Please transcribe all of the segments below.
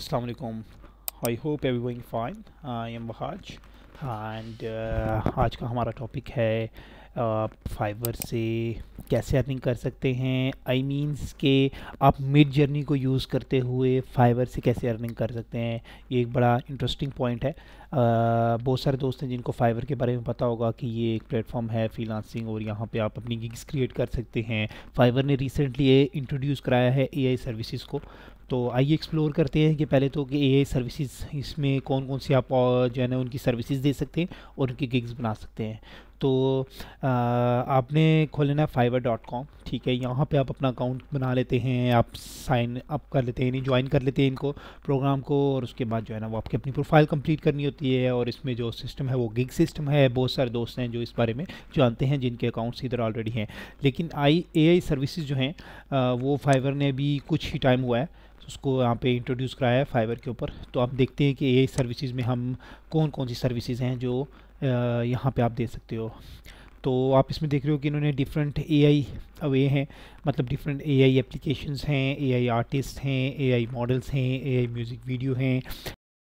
Assalamu alaikum. I hope everyone fine. I am Bahaj and uh, आज का हमारा topic है फाइवर से कैसे अर्निंग कर सकते हैं आई मीन्स के आप मिड जर्नी को यूज़ करते हुए फाइवर से कैसे अर्निंग कर सकते हैं ये एक बड़ा इंटरेस्टिंग पॉइंट है बहुत सारे दोस्त हैं जिनको फाइवर के बारे में पता होगा कि ये एक प्लेटफॉर्म है फ्रीलांसिंग और यहाँ पे आप अपनी गिग्स क्रिएट कर सकते हैं फाइवर ने रिसेंटली इंट्रोड्यूस कराया है ए आई को तो आइए एक्सप्लोर करते हैं कि पहले तो कि ए सर्विसेज इसमें कौन कौन सी आप जो है ना उनकी सर्विसेज दे सकते हैं और उनकी गिग्स बना सकते हैं तो आपने खोलना है फाइवर डॉट कॉम ठीक है यहाँ पे आप अपना अकाउंट बना लेते हैं आप साइन अप कर लेते हैं यानी ज्वाइन कर लेते हैं इनको प्रोग्राम को और उसके बाद जो है ना वो आपकी अपनी प्रोफाइल कंप्लीट करनी होती है और इसमें जो सिस्टम है वो गिग सिस्टम है बहुत सारे दोस्त हैं जो इस बारे में जानते हैं जिनके अकाउंट्स इधर ऑलरेडी हैं लेकिन आई ए सर्विसज़ जो हैं वो फाइवर ने अभी कुछ ही टाइम हुआ है तो उसको यहाँ पे इंट्रोड्यूस कराया है फाइवर के ऊपर तो आप देखते हैं कि ए सर्विसेज में हम कौन कौन सी सर्विसेज हैं जो यहाँ पे आप दे सकते हो तो आप इसमें देख रहे हो कि इन्होंने डिफरेंट ए आई अवे हैं मतलब डिफरेंट ए आई एप्लीकेशंस हैं ए आई आर्टिस्ट हैं ए आई मॉडल्स हैं ए आई म्यूज़िक वीडियो हैं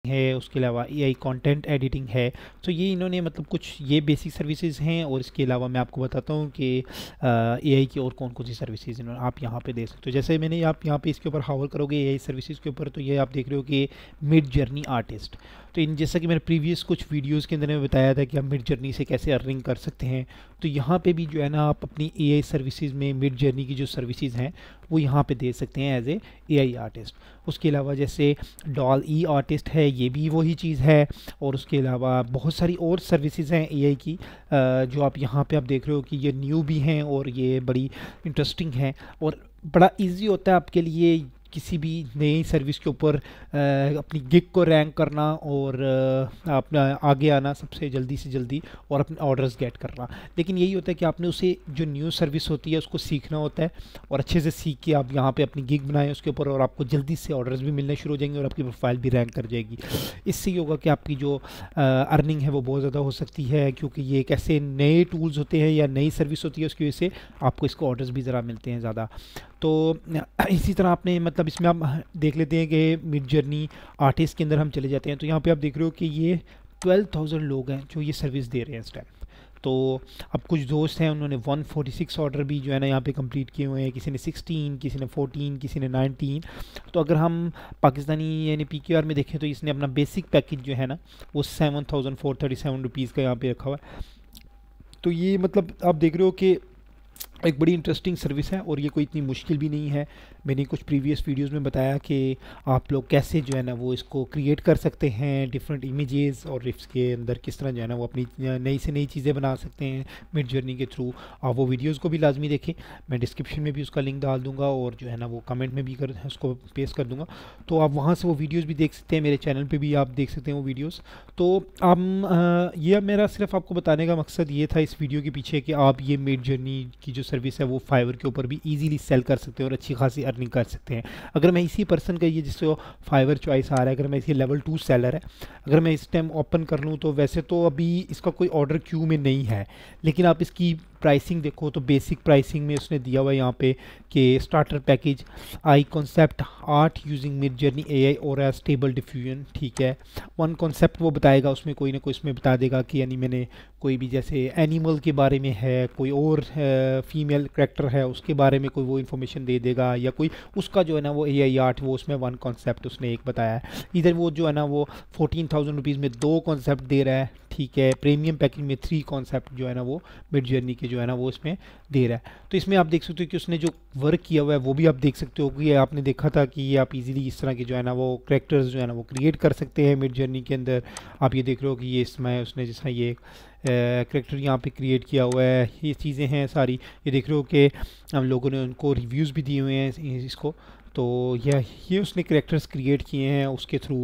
है उसके अलावा ए आई कॉन्टेंट एडिटिंग है तो ये इन्होंने मतलब कुछ ये बेसिक सर्विसेज हैं और इसके अलावा मैं आपको बताता हूँ कि ए आई की और कौन कौन सी सर्विसेज इन्होंने आप यहाँ पे देख सकते हो जैसे मैंने आप यहाँ पे इसके ऊपर हावर करोगे ए आई सर्विसेज के ऊपर तो ये आप देख रहे हो कि मिड जर्नी आर्टिस्ट तो इन जैसा कि मैंने प्रीवियस कुछ वीडियोस के अंदर में बताया था कि आप मिड जर्नी से कैसे अर्निंग कर सकते हैं तो यहाँ पे भी जो है ना आप अपनी एआई सर्विसेज में मिड जर्नी की जो सर्विसेज हैं वो यहाँ पे दे सकते हैं एज ए एआई आर्टिस्ट उसके अलावा जैसे डॉल ई आर्टिस्ट है ये भी वही चीज़ है और उसके अलावा बहुत सारी और सर्विसेज हैं ए की जो आप यहाँ पर आप देख रहे हो कि ये न्यू भी हैं और ये बड़ी इंटरेस्टिंग हैं और बड़ा इजी होता है आपके लिए किसी भी नई सर्विस के ऊपर अपनी गिग को रैंक करना और अपना आगे आना सबसे जल्दी से जल्दी और अपने ऑर्डर्स गेट करना लेकिन यही होता है कि आपने उसे जो न्यू सर्विस होती है उसको सीखना होता है और अच्छे से सीख के आप यहाँ पे अपनी गिग बनाएं उसके ऊपर और आपको जल्दी से ऑर्डर्स भी मिलने शुरू हो जाएंगे और आपकी प्रोफाइल भी रैंक कर जाएगी इससे ये होगा कि आपकी जो अर्निंग है वो बहुत ज़्यादा हो सकती है क्योंकि ये एक ऐसे नए टूल्स होते हैं या नई सर्विस होती है उसकी वजह से आपको इसको ऑर्डर्स भी ज़रा मिलते हैं ज़्यादा तो इसी तरह आपने मतलब इसमें आप देख लेते हैं कि मिड जर्नी आर्टिस्ट के अंदर हम चले जाते हैं तो यहाँ पे आप देख रहे हो कि ये ट्वेल्व थाउजेंड लोग हैं जो ये सर्विस दे रहे हैं इस टाइम तो अब कुछ दोस्त हैं उन्होंने 146 ऑर्डर भी जो है ना यहाँ पे कंप्लीट किए हुए हैं किसी ने 16 किसी ने 14 किसी ने 19 तो अगर हम पाकिस्तानी यानी पी में देखें तो इसने अपना बेसिक पैकेज जो है ना वो seven thousand four thirty seven rupees का यहाँ पर रखा हुआ है तो ये मतलब आप देख रहे हो कि एक बड़ी इंटरेस्टिंग सर्विस है और ये कोई इतनी मुश्किल भी नहीं है मैंने कुछ प्रीवियस वीडियोस में बताया कि आप लोग कैसे जो है ना वो इसको क्रिएट कर सकते हैं डिफरेंट इमेजेस और रिफ्स के अंदर किस तरह जो है ना वो अपनी नई से नई चीज़ें बना सकते हैं मिड जर्नी के थ्रू आप वो वीडियोज़ को भी लाजमी देखें मैं डिस्क्रिप्शन में भी उसका लिंक डाल दूँगा और जो है ना वो कमेंट में भी कर उसको पेश कर दूँगा तो आप वहाँ से वो वीडियोज़ भी देख सकते हैं मेरे चैनल पर भी आप देख सकते हैं वो वीडियोज़ तो आप यह मेरा सिर्फ आपको बताने का मकसद ये था इस वीडियो के पीछे कि आप ये मिड जर्नी की जो सर्विस है वो फाइवर के ऊपर भी ईजिली सेल कर सकते हैं और अच्छी खासी अर्निंग कर सकते हैं अगर मैं इसी पर्सन का ये जिससे फाइवर चॉइस आ रहा है अगर मैं इसी लेवल टू सेलर है अगर मैं इस टाइम ओपन कर लूँ तो वैसे तो अभी इसका कोई ऑर्डर क्यू में नहीं है लेकिन आप इसकी प्राइसिंग देखो तो बेसिक प्राइसिंग में उसने दिया हुआ है यहाँ पे कि starter package AI concept art using Midjourney ए और एस टेबल डिफ्यूजन ठीक है वन कॉन्सेप्ट वो बताएगा उसमें कोई ना कोई इसमें बता देगा कि यानी मैंने कोई भी जैसे एनिमल के बारे में है कोई और फीमेल करेक्टर है उसके बारे में कोई वो इन्फॉर्मेशन दे देगा या कोई उसका जो है ना वो ए आई आर्ट वो उसमें वन कॉन्सेप्ट उसने एक बताया है इधर वो जो है ना वो फोर्टीन थाउजेंड रुपीज़ में दो कॉन्सेप्ट दे रहा है ठीक है प्रीमियम पैकेज में थ्री कॉन्सेप्ट जो है ना वो मिड जर्नी के करके जो है ना वो इसमें दे रहा है तो इसमें आप देख सकते हो कि उसने जो वर्क किया हुआ है वो भी आप देख सकते हो कि आपने देखा था कि ये आप इजीली इस तरह के जो है ना वो करेक्टर्स जो है ना वो क्रिएट कर सकते हैं मिड जर्नी के अंदर आप ये देख रहे हो कि ये इसमें उसने जैसा ये करेक्टर यहाँ पे क्रिएट किया हुआ है ये चीज़ें हैं सारी ये देख रहे हो कि हम लोगों ने उनको रिव्यूज़ भी दिए हुए हैं इसको तो यह ये उसने करेक्टर्स क्रिएट किए हैं उसके थ्रू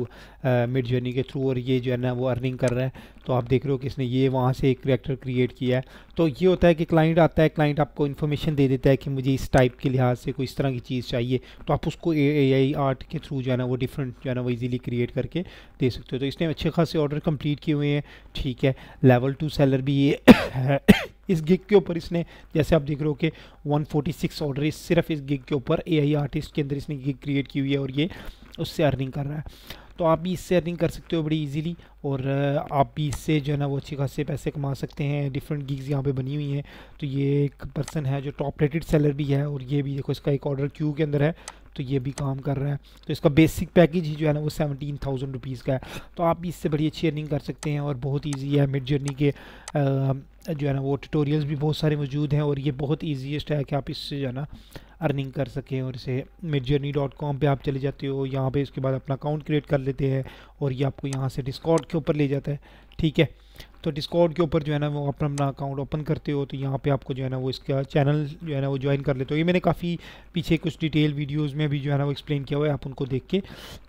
मिड जर्नी के थ्रू और ये जो है ना वो अर्निंग कर रहा है तो आप देख रहे हो कि इसने ये वहाँ से एक करेक्टर क्रिएट किया है तो ये होता है कि क्लाइंट आता है क्लाइंट आपको इन्फॉर्मेशन दे देता है कि मुझे इस टाइप के लिहाज से कोई इस तरह की चीज़ चाहिए तो आप उसको ए आई आर्ट के थ्रू जो है ना वो डिफरेंट जो है ना वो ईजिली क्रिएट करके दे सकते हो तो इसने अच्छे खासे ऑर्डर कंप्लीट किए हुए हैं ठीक है लेवल टू सेलर भी ये है इस गिग के ऊपर इसने जैसे आप देख रहे हो कि 146 ऑर्डर सिर्फ इस गिग के ऊपर ए आई आर्टिस्ट के अंदर इसने गिग क्रिएट की हुई है और ये उससे अर्निंग कर रहा है तो आप भी इससे अर्निंग कर सकते हो बड़ी इजीली और आप भी इससे जो है ना वो अच्छे खासे पैसे कमा सकते हैं डिफरेंट गिग्स यहाँ पे बनी हुई हैं तो ये एक पर्सन है जो टॉप रेटेड सेलर भी है और ये भी देखो इसका एक ऑर्डर क्यू के अंदर है तो ये भी काम कर रहा है तो इसका बेसिक पैकेज ही जो है ना वो सेवनटीन थाउजेंड रुपीज़ का है तो आप भी इससे बड़ी अच्छी अर्निंग कर सकते हैं और बहुत ईजी है मिड जर्नी के आ, जो है ना वो ट्यूटोरियल्स भी बहुत सारे मौजूद हैं और ये बहुत ईजीएस्ट है कि आप इससे जो है ना अर्निंग कर सकें और इसे मिड जर्नी डॉट कॉम पर आप चले जाते हो यहाँ पे इसके बाद अपना अकाउंट क्रिएट कर लेते हैं और ये आपको यहाँ से डिस्काउंट के ऊपर ले जाता है ठीक है तो डिस्कॉर्ड के ऊपर जो है ना वो अपना अपना अकाउंट ओपन करते हो तो यहाँ पे आपको जो है ना वो इसका चैनल जो है ना वो ज्वाइन कर लेते हो ये मैंने काफ़ी पीछे कुछ डिटेल वीडियोज़ में भी जो है ना वो एक्सप्लेन किया हुआ है आप उनको देख के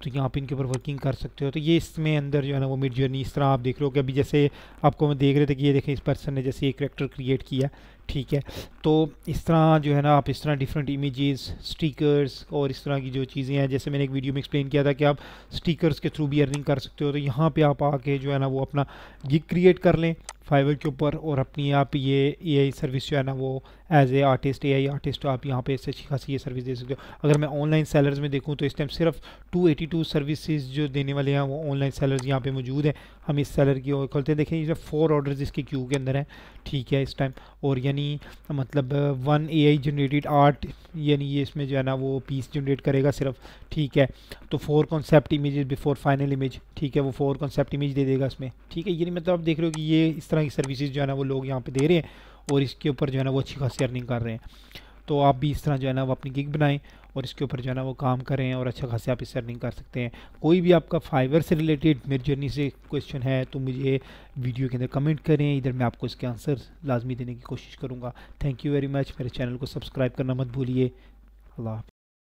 तो यहाँ पे इनके ऊपर वर्किंग कर सकते हो तो ये इसमें अंदर जो है ना वो मिड जर्नी इस तरह आप देख रहे हो कि अभी जैसे आपको मैं देख रहे थे कि ये देखें इस पर्सन ने जैसे एक करेक्टर क्रिएट किया ठीक है तो इस तरह जो है ना आप इस तरह डिफरेंट इमेजेस स्टिकर्स और इस तरह की जो चीज़ें हैं जैसे मैंने एक वीडियो में एक्सप्लेन किया था कि आप स्टिकर्स के थ्रू भी अर्निंग कर सकते हो तो यहाँ पे आप आके जो है ना वो अपना गिग क्रिएट कर लें फाइवर के ऊपर और अपनी आप ये ए सर्विस जो है ना वो as a artist A I artist आप यहाँ पे इससे अच्छी खासी ये सर्विस दे सकते हो अगर मैं ऑनलाइन सेलर्स में देखूँ तो इस टाइम सिर्फ 282 सर्विसेज जो देने वाले हैं वो ऑनलाइन सेलर्स यहाँ पे मौजूद हैं हम इस सेलर की ओर खोलते हैं देखें ये फोर ऑर्डर्स इसके क्यू के अंदर हैं ठीक है इस टाइम और यानी मतलब one A I generated art यानी ये इसमें जो है ना वो पीस जनरेट करेगा सिर्फ ठीक है तो four concept image before final image ठीक है वो फोर कॉन्सेप्ट इमेज दे देगा इसमें ठीक है यानी मतलब आप देख रहे हो कि ये इस तरह की सर्विसज जो है ना वो लोग यहाँ पे दे रहे हैं और इसके ऊपर जो है ना वो अच्छी खासी अर्निंग कर रहे हैं तो आप भी इस तरह जो है ना वो अपनी गिग बनाएं और इसके ऊपर जो है ना वो काम करें और अच्छा खासा आप इससे अर्निंग कर सकते हैं कोई भी आपका फाइवर से रिलेटेड मेरी जर्नी से क्वेश्चन है तो मुझे वीडियो के अंदर कमेंट करें इधर मैं आपको इसके आंसर लाजमी देने की कोशिश करूँगा थैंक यू वेरी मच मेरे चैनल को सब्सक्राइब करना मत भूलिए अल्लाह